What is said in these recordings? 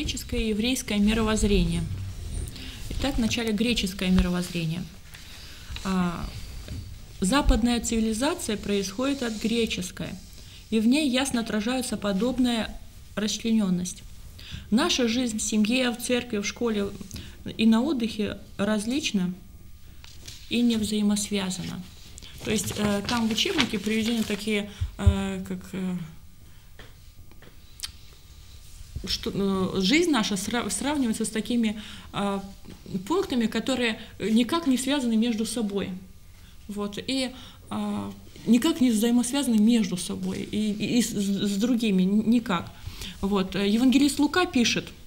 греческое и еврейское мировоззрение. Итак, вначале греческое мировоззрение. А, западная цивилизация происходит от греческой, и в ней ясно отражаются подобная расчлененность. Наша жизнь в семье, в церкви, в школе и на отдыхе различна и не взаимосвязана. То есть э, там в учебнике приведены такие, э, как э, что э, жизнь наша сравнивается с такими а, пунктами, которые никак не связаны между собой. Вот. И а, никак не взаимосвязаны между собой и, и, и с, с другими никак. Вот. Э, евангелист Лука пишет –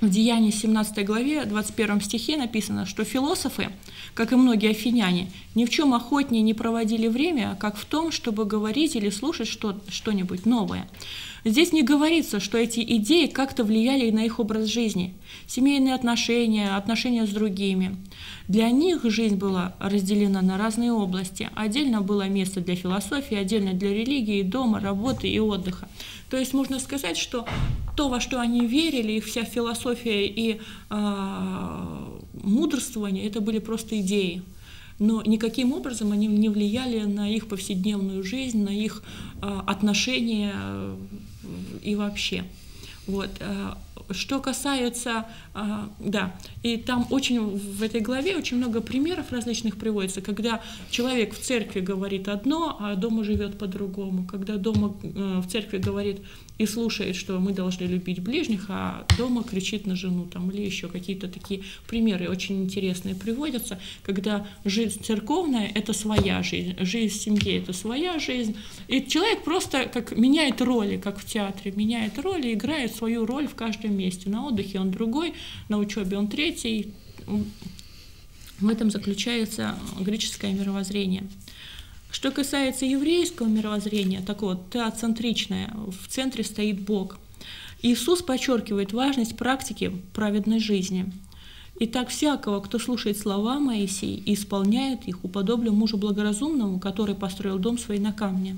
в Деянии 17 главе 21 стихе написано, что философы, как и многие афиняне, ни в чем охотнее не проводили время, как в том, чтобы говорить или слушать что- что-нибудь новое. Здесь не говорится, что эти идеи как-то влияли на их образ жизни, семейные отношения, отношения с другими. Для них жизнь была разделена на разные области. Отдельно было место для философии, отдельно для религии, дома, работы и отдыха. То есть можно сказать, что то, во что они верили, их вся философия и э, мудрствование, это были просто идеи. Но никаким образом они не влияли на их повседневную жизнь, на их а, э, отношения и вообще. Вот. Э, что касается, а, да, и там очень в этой главе очень много примеров различных приводится, когда человек в церкви говорит одно, а дома живет по-другому, когда дома э, в церкви говорит и слушает, что мы должны любить ближних, а дома кричит на жену там или еще какие-то такие примеры очень интересные приводятся, когда жизнь церковная это своя жизнь, жизнь в семье это своя жизнь, и человек просто как меняет роли, как в театре, меняет роли, играет свою роль в каждой каждом месте. На отдыхе он другой, на учебе он третий. В этом заключается греческое мировоззрение. Что касается еврейского мировоззрения, такого теоцентричное, в центре стоит Бог. Иисус подчеркивает важность практики праведной жизни. Итак, всякого, кто слушает слова Моисея и исполняет их, уподоблю мужу благоразумному, который построил дом свой на камне.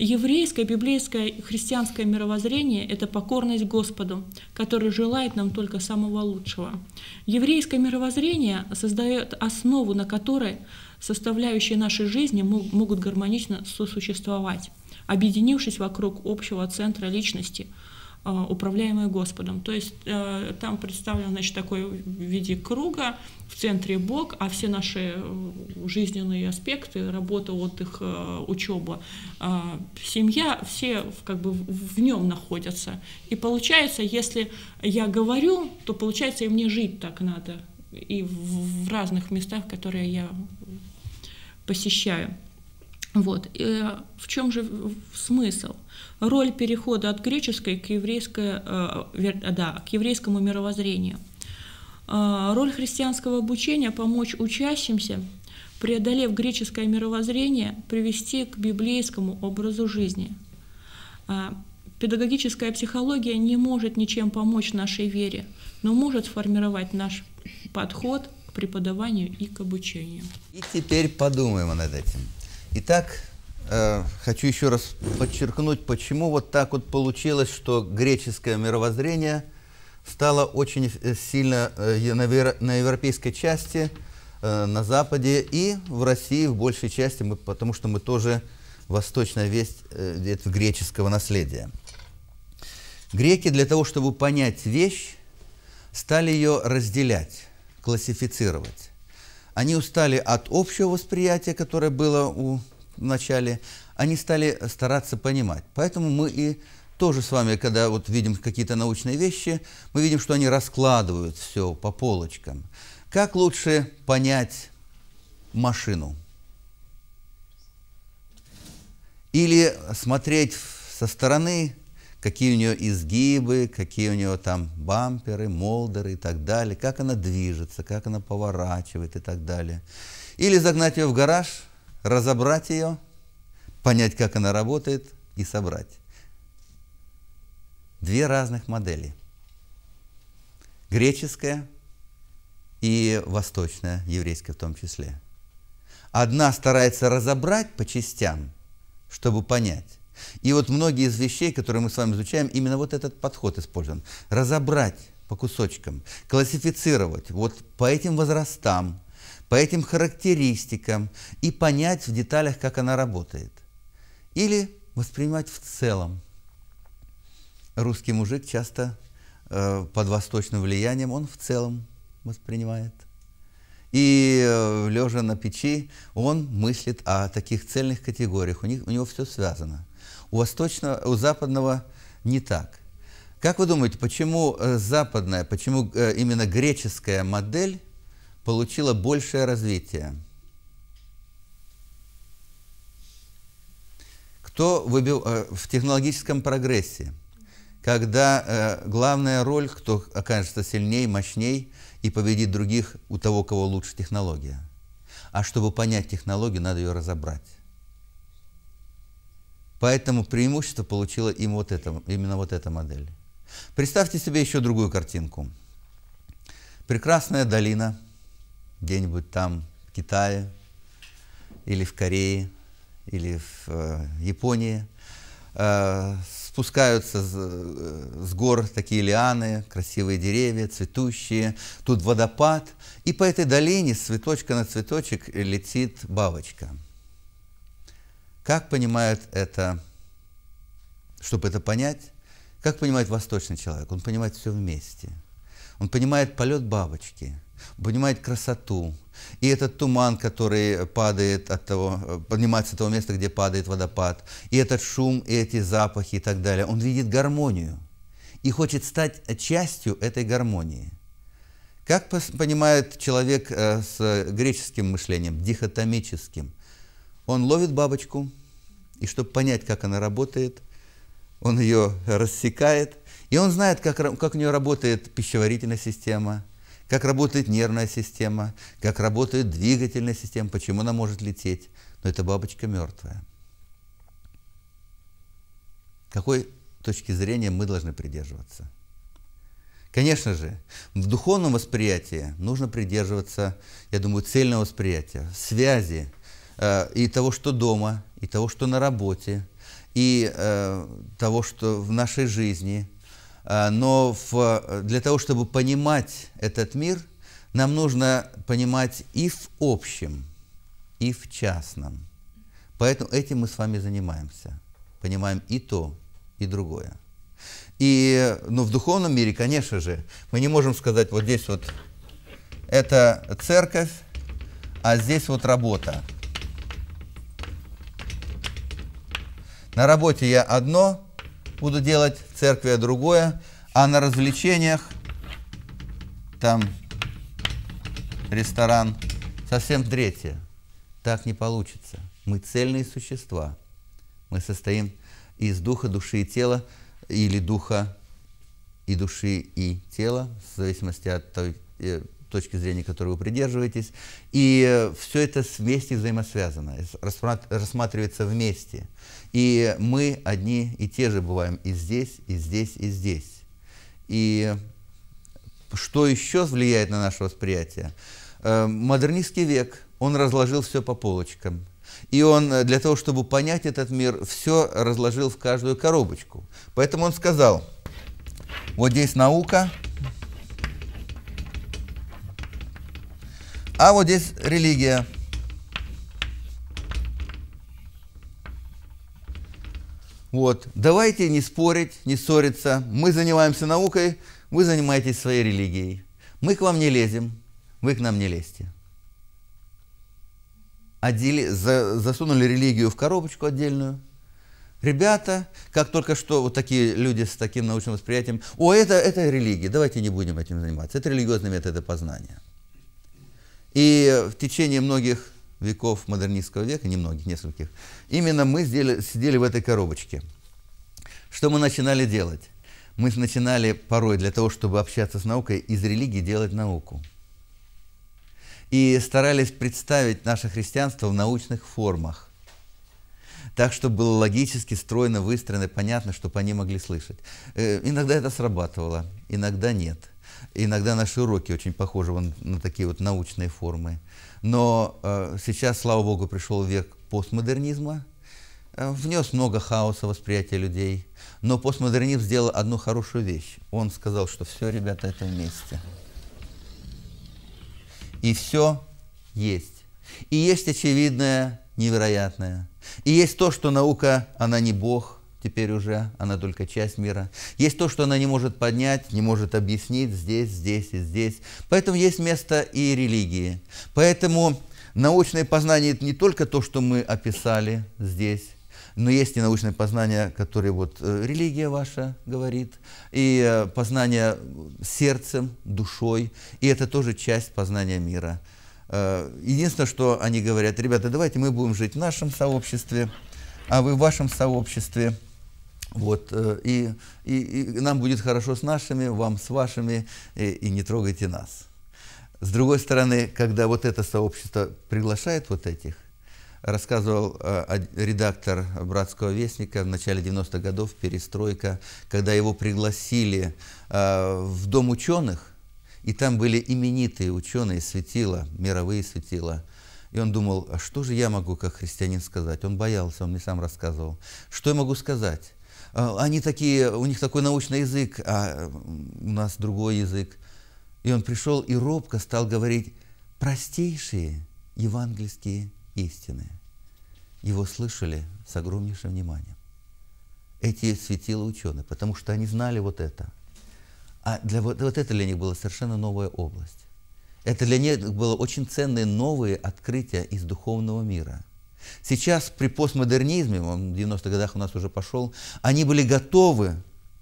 Еврейское, библейское, христианское мировоззрение – это покорность Господу, который желает нам только самого лучшего. Еврейское мировоззрение создает основу, на которой составляющие нашей жизни могут гармонично сосуществовать, объединившись вокруг общего центра личности – а, управляемые Господом. То есть э, там представлен, значит, такой в виде круга, в центре Бог, а все наши э, жизненные аспекты, работа, отдых, э, учеба, семья, все как бы в нем находятся. И получается, если я говорю, то получается и мне жить так надо, и в разных местах, которые я посещаю. Вот. И э, в чем же смысл? Роль перехода от греческой к, еврейской, э, да, к еврейскому мировоззрению. Э, роль христианского обучения – помочь учащимся, преодолев греческое мировоззрение, привести к библейскому образу жизни. Педагогическая психология не может ничем помочь нашей вере, но может сформировать наш подход к преподаванию и к обучению. И теперь подумаем над этим. Итак, э, хочу еще раз подчеркнуть, почему вот так вот получилось, что греческое мировоззрение стало очень э, сильно э, на, вер, на европейской части, э, на Западе и в России в большей части, мы, потому что мы тоже восточная весть э, этого греческого наследия. Греки для того, чтобы понять вещь, стали ее разделять, классифицировать. Они устали от общего восприятия, которое было у, в начале. Они стали стараться понимать. Поэтому мы и тоже с вами, когда вот видим какие-то научные вещи, мы видим, что они раскладывают все по полочкам. Как лучше понять машину? Или смотреть со стороны какие у нее изгибы, какие у нее там бамперы, молдеры и так далее, как она движется, как она поворачивает и так далее. Или загнать ее в гараж, разобрать ее, понять, как она работает и собрать. Две разных модели. Греческая и восточная, еврейская в том числе. Одна старается разобрать по частям, чтобы понять, и вот многие из вещей, которые мы с вами изучаем, именно вот этот подход использован. Разобрать по кусочкам, классифицировать вот по этим возрастам, по этим характеристикам и понять в деталях, как она работает. Или воспринимать в целом. Русский мужик часто э, под восточным влиянием, он в целом воспринимает. И э, лежа на печи, он мыслит о таких цельных категориях, у, них, у него все связано у восточного, у западного не так. Как вы думаете, почему э, западная, почему э, именно греческая модель получила большее развитие? Кто выбил, э, в технологическом прогрессе, когда главная роль, кто окажется сильнее, мощней и победит других у того, кого лучше технология? А чтобы понять технологию, надо ее разобрать. Поэтому преимущество получила им вот это, именно вот эта модель. Представьте себе еще другую картинку. Прекрасная долина, где-нибудь там в Китае, или в Корее, или в э, Японии. Э, спускаются с, э, с гор такие лианы, красивые деревья, цветущие. Тут водопад. И по этой долине с цветочка на цветочек летит бабочка – как понимает это, чтобы это понять, как понимает восточный человек? Он понимает все вместе. Он понимает полет бабочки, понимает красоту. И этот туман, который падает от того, поднимается от того места, где падает водопад, и этот шум, и эти запахи и так далее. Он видит гармонию и хочет стать частью этой гармонии. Как понимает человек э, с греческим мышлением, дихотомическим? Он ловит бабочку, и чтобы понять, как она работает, он ее рассекает, и он знает, как, как у нее работает пищеварительная система, как работает нервная система, как работает двигательная система, почему она может лететь. Но эта бабочка мертвая. Какой точки зрения мы должны придерживаться? Конечно же, в духовном восприятии нужно придерживаться, я думаю, цельного восприятия, связи Э, и того, что дома, и того, что на работе, и э, того, что в нашей жизни. Э, но в, для того, чтобы понимать этот мир, нам нужно понимать и в общем, и в частном. Поэтому этим мы с вами занимаемся. Понимаем и то, и другое. И ну, в духовном мире, конечно же, мы не можем сказать, вот здесь вот это церковь, а здесь вот работа. На работе я одно буду делать, в церкви я другое, а на развлечениях там ресторан совсем третье. Так не получится. Мы цельные существа. Мы состоим из духа, души и тела, или духа и души и тела, в зависимости от той э, точки зрения которой вы придерживаетесь. И все это вместе взаимосвязано, рассматривается вместе. И мы одни и те же бываем и здесь, и здесь, и здесь. И что еще влияет на наше восприятие? Э, модернистский век, он разложил все по полочкам. И он э, для того, чтобы понять этот мир, все разложил в каждую коробочку. Поэтому он сказал, вот здесь наука, А вот здесь религия. Вот. Давайте не спорить, не ссориться. Мы занимаемся наукой, вы занимаетесь своей религией. Мы к вам не лезем, вы к нам не лезьте. Отдели, за, засунули религию в коробочку отдельную. Ребята, как только что вот такие люди с таким научным восприятием, о, это, это религия, давайте не будем этим заниматься, это религиозный метод познания. И в течение многих веков модернистского века, не многих, нескольких, именно мы сидели, сидели в этой коробочке. Что мы начинали делать? Мы начинали порой для того, чтобы общаться с наукой, из религии делать науку. И старались представить наше христианство в научных формах так, чтобы было логически стройно, выстроено, понятно, чтобы они могли слышать. Э, иногда это срабатывало, иногда нет – Иногда наши уроки очень похожи вон, на такие вот научные формы. Но э, сейчас, слава богу, пришел век постмодернизма, э, внес много хаоса в людей. Но постмодернизм сделал одну хорошую вещь. Он сказал, что все, ребята, это вместе. И все есть. И есть очевидное, невероятное. И есть то, что наука, она не Бог – теперь уже, она только часть мира. Есть то, что она не может поднять, не может объяснить здесь, здесь и здесь. Поэтому есть место и религии. Поэтому научное познание – это не только то, что мы описали здесь, но есть и научное познание, которое вот э, религия ваша говорит, и э, познание сердцем, душой, и это тоже часть познания мира. Э, единственное, что они говорят, ребята, давайте мы будем жить в нашем сообществе, а вы в вашем сообществе – вот, э, и, и, и нам будет хорошо с нашими, вам с вашими, и, и не трогайте нас. С другой стороны, когда вот это сообщество приглашает вот этих, рассказывал э, редактор «Братского вестника» в начале 90-х годов, перестройка, когда его пригласили э, в Дом ученых, и там были именитые ученые, светила, мировые светила. И он думал, а что же я могу как христианин сказать? Он боялся, он мне сам рассказывал. Что я могу сказать? А, они такие, у них такой научный язык, а у нас другой язык. И он пришел и робко стал говорить простейшие евангельские истины. Его слышали с огромнейшим вниманием. Эти светила ученые, потому что они знали вот это. А для вот, вот это для них была совершенно новая область. Это для них было очень ценные новые открытия из духовного мира – Сейчас при постмодернизме, он в 90-х годах у нас уже пошел, они были готовы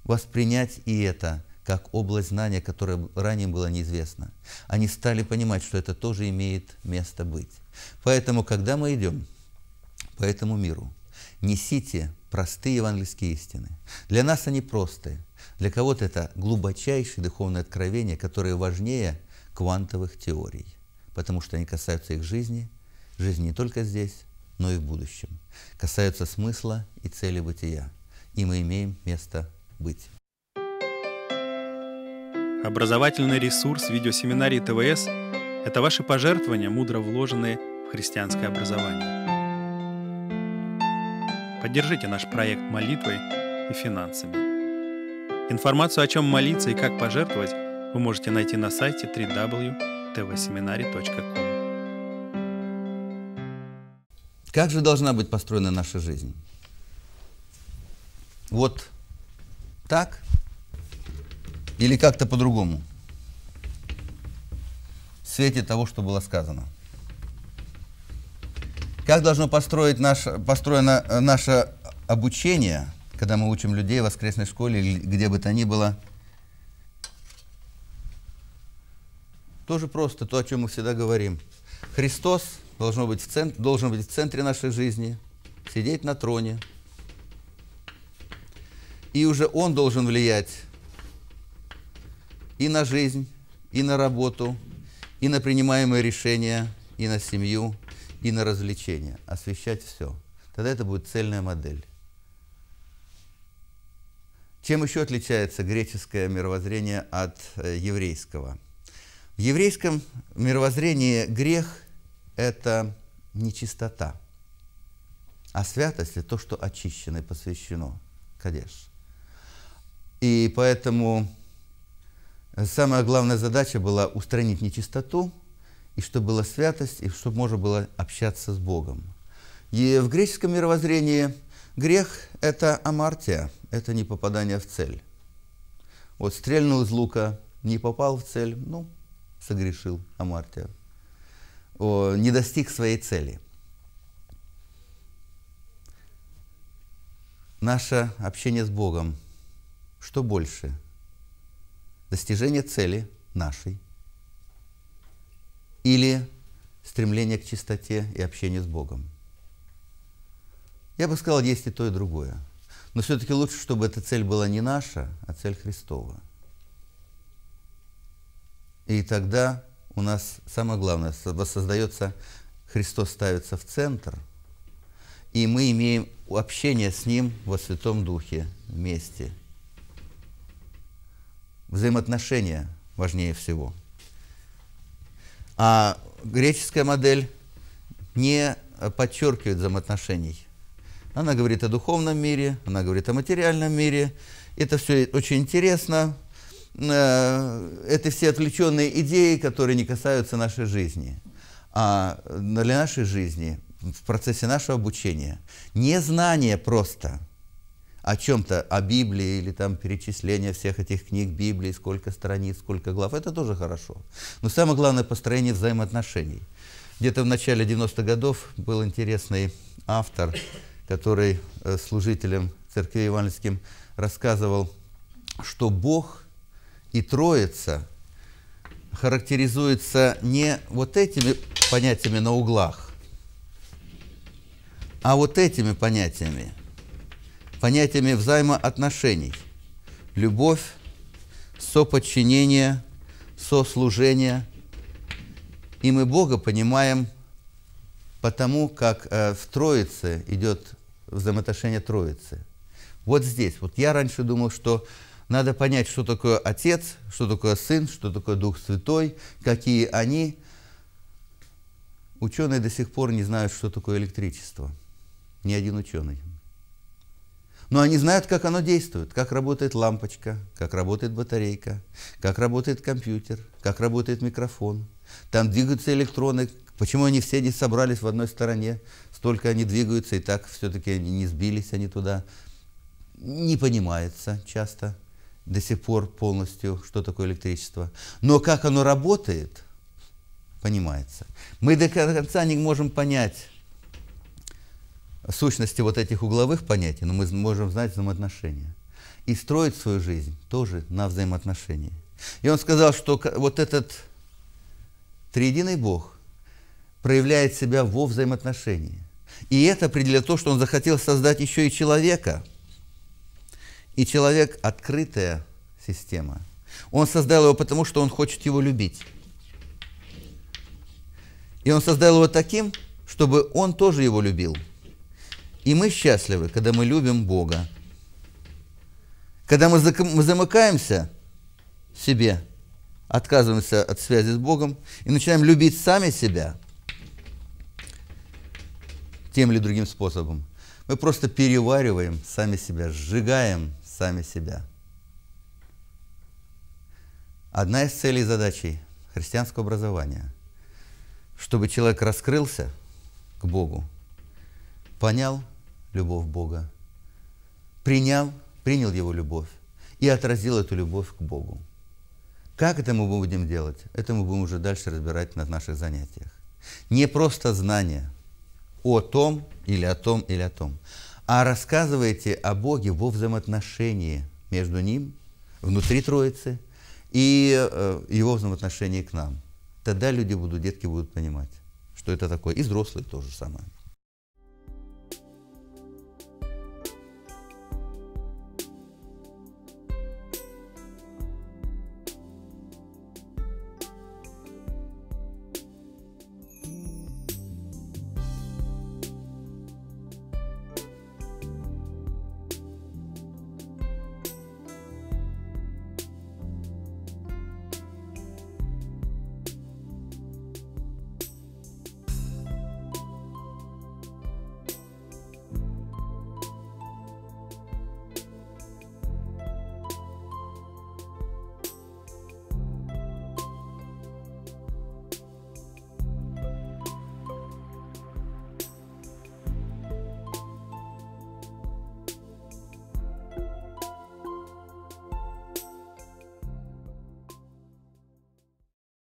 воспринять и это как область знания, которая ранее была неизвестна. Они стали понимать, что это тоже имеет место быть. Поэтому, когда мы идем по этому миру, несите простые евангельские истины. Для нас они простые. Для кого-то это глубочайшие духовные откровения, которые важнее квантовых теорий, потому что они касаются их жизни, жизни не только здесь, но и в будущем, касаются смысла и цели бытия, и мы имеем место быть. Образовательный ресурс видеосеминарии ТВС – это ваши пожертвования, мудро вложенные в христианское образование. Поддержите наш проект молитвой и финансами. Информацию, о чем молиться и как пожертвовать, вы можете найти на сайте www.tvseminary.com. Как же должна быть построена наша жизнь? Вот так или как-то по-другому? В свете того, что было сказано. Как должно построить наше, построено э, наше обучение, когда мы учим людей в воскресной школе или где бы то ни было? Тоже просто то, о чем мы всегда говорим – Христос должен быть в центре, должен быть в центре нашей жизни, сидеть на троне. И уже Он должен влиять и на жизнь, и на работу, и на принимаемые решения, и на семью, и на развлечения. Освещать все. Тогда это будет цельная модель. Чем еще отличается греческое мировоззрение от э, еврейского – в еврейском мировоззрении грех – это нечистота, а святость – это то, что очищено и посвящено, Кадеш. И поэтому самая главная задача была устранить нечистоту, и чтобы была святость, и чтобы можно было общаться с Богом. И в греческом мировоззрении грех – это амартия, это не попадание в цель. Вот стрельнул из лука, не попал в цель, ну, согрешил Амартия, о, не достиг своей цели. Наше общение с Богом, что больше? Достижение цели нашей или стремление к чистоте и общение с Богом? Я бы сказал, есть и то, и другое. Но все-таки лучше, чтобы эта цель была не наша, а цель Христова – и тогда у нас самое главное, воссоздается, Христос ставится в центр, и мы имеем общение с Ним во Святом Духе вместе. Взаимоотношения важнее всего. А греческая модель не подчеркивает взаимоотношений. Она говорит о духовном мире, она говорит о материальном мире. Это все очень интересно, Э, это все отвлеченные идеи, которые не касаются нашей жизни. А э, для нашей жизни, в процессе нашего обучения, не знание просто о чем-то, о Библии или там перечисление всех этих книг Библии, сколько страниц, сколько глав, это тоже хорошо. Но самое главное – построение взаимоотношений. Где-то в начале 90-х годов был интересный автор, который э, служителям церкви евангельским рассказывал, что Бог – и Троица характеризуется не вот этими понятиями на углах, а вот этими понятиями, понятиями взаимоотношений. Любовь, соподчинение, сослужение. И мы Бога понимаем потому, как э, в Троице идет взаимоотношение Троицы. Вот здесь. Вот я раньше думал, что надо понять, что такое Отец, что такое Сын, что такое Дух Святой, какие они. Ученые до сих пор не знают, что такое электричество. Ни один ученый. Но они знают, как оно действует, как работает лампочка, как работает батарейка, как работает компьютер, как работает микрофон. Там двигаются электроны. Почему они все не собрались в одной стороне? Столько они двигаются, и так все-таки они не сбились они туда. Не понимается часто до сих пор полностью, что такое электричество. Но как оно работает, понимается. Мы до конца не можем понять сущности вот этих угловых понятий, но мы можем знать взаимоотношения. И строить свою жизнь тоже на взаимоотношении. И он сказал, что вот этот триединый Бог проявляет себя во взаимоотношении. И это определило то, что он захотел создать еще и человека – и человек – открытая система. Он создал его потому, что он хочет его любить. И он создал его таким, чтобы он тоже его любил. И мы счастливы, когда мы любим Бога. Когда мы, замыкаемся в себе, отказываемся от связи с Богом и начинаем любить сами себя тем или другим способом, мы просто перевариваем сами себя, сжигаем сами себя. Одна из целей и задачей христианского образования, чтобы человек раскрылся к Богу, понял любовь Бога, принял, принял его любовь и отразил эту любовь к Богу. Как это мы будем делать? Это мы будем уже дальше разбирать на наших занятиях. Не просто знание о том или о том или о том, а рассказываете о Боге во взаимоотношении между Ним, внутри Троицы, и э, Его взаимоотношении к нам. Тогда люди будут, детки будут понимать, что это такое. И взрослые тоже самое.